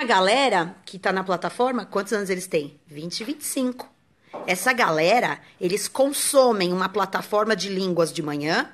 A galera que tá na plataforma, quantos anos eles têm? 20 e 25. Essa galera, eles consomem uma plataforma de línguas de manhã,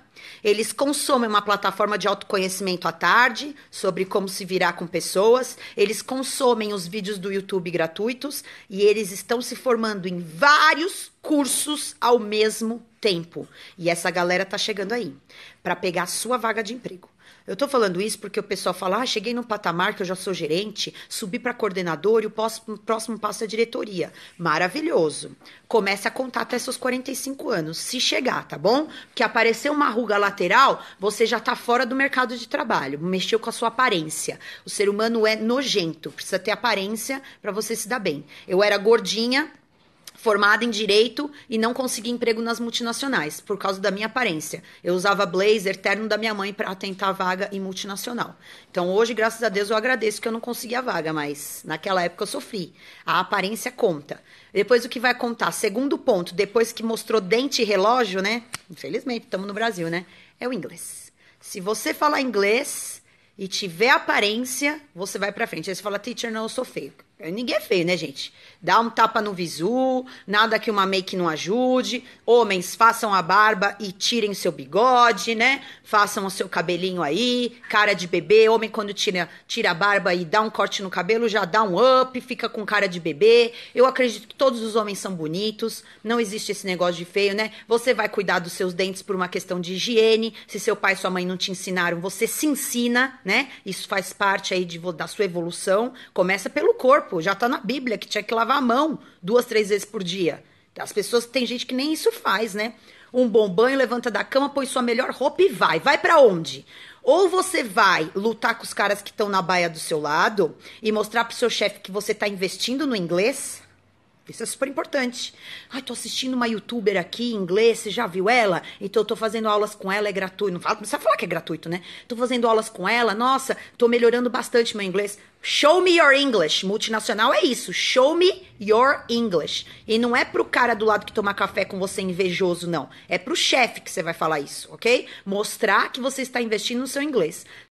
eles consomem uma plataforma de autoconhecimento à tarde, sobre como se virar com pessoas, eles consomem os vídeos do YouTube gratuitos e eles estão se formando em vários cursos ao mesmo tempo. E essa galera tá chegando aí para pegar a sua vaga de emprego. Eu estou falando isso porque o pessoal fala: ah, cheguei num patamar que eu já sou gerente, subi para coordenador e o próximo, passo é diretoria. Maravilhoso. Comece a contar até seus 45 anos, se chegar, tá bom? Porque apareceu uma ruga lateral, você já está fora do mercado de trabalho, mexeu com a sua aparência. O ser humano é nojento, precisa ter aparência para você se dar bem. Eu era gordinha, formada em direito e não consegui emprego nas multinacionais por causa da minha aparência. Eu usava blazer terno da minha mãe para tentar vaga em multinacional. Então hoje, graças a Deus, eu agradeço que eu não consegui a vaga, mas naquela época eu sofri. A aparência conta. Depois o que vai contar? Segundo ponto, depois que mostrou dente e relógio, né? Infelizmente, estamos no Brasil, né? É o inglês. Se você falar inglês e tiver aparência, você vai para frente. Aí você fala, teacher, não, eu sou feio. Ninguém é feio, né, gente? Dá um tapa no visu, nada que uma make não ajude. Homens, façam a barba e tirem seu bigode, né? Façam o seu cabelinho aí, cara de bebê. Homem, quando tira, tira a barba e dá um corte no cabelo, já dá um up, fica com cara de bebê. Eu acredito que todos os homens são bonitos. Não existe esse negócio de feio, né? Você vai cuidar dos seus dentes por uma questão de higiene. Se seu pai e sua mãe não te ensinaram, você se ensina, né? Isso faz parte aí de, da sua evolução. Começa pelo corpo corpo. Já está na Bíblia que tinha que lavar a mão duas, três vezes por dia. As pessoas, tem gente que nem isso faz, né? Um bom banho, levanta da cama, põe sua melhor roupa e vai. Vai para onde? Ou você vai lutar com os caras que estão na baia do seu lado e mostrar pro seu chefe que você tá investindo no inglês, isso é super importante. Ai, tô assistindo uma youtuber aqui em inglês, você já viu ela? Então eu tô fazendo aulas com ela, é gratuito. Não, fala, não precisa falar que é gratuito, né? Tô fazendo aulas com ela, nossa, tô melhorando bastante meu inglês. Show me your English. Multinacional é isso. Show me your English. E não é pro cara do lado que tomar café com você invejoso, não. É pro chefe que você vai falar isso, ok? Mostrar que você está investindo no seu inglês.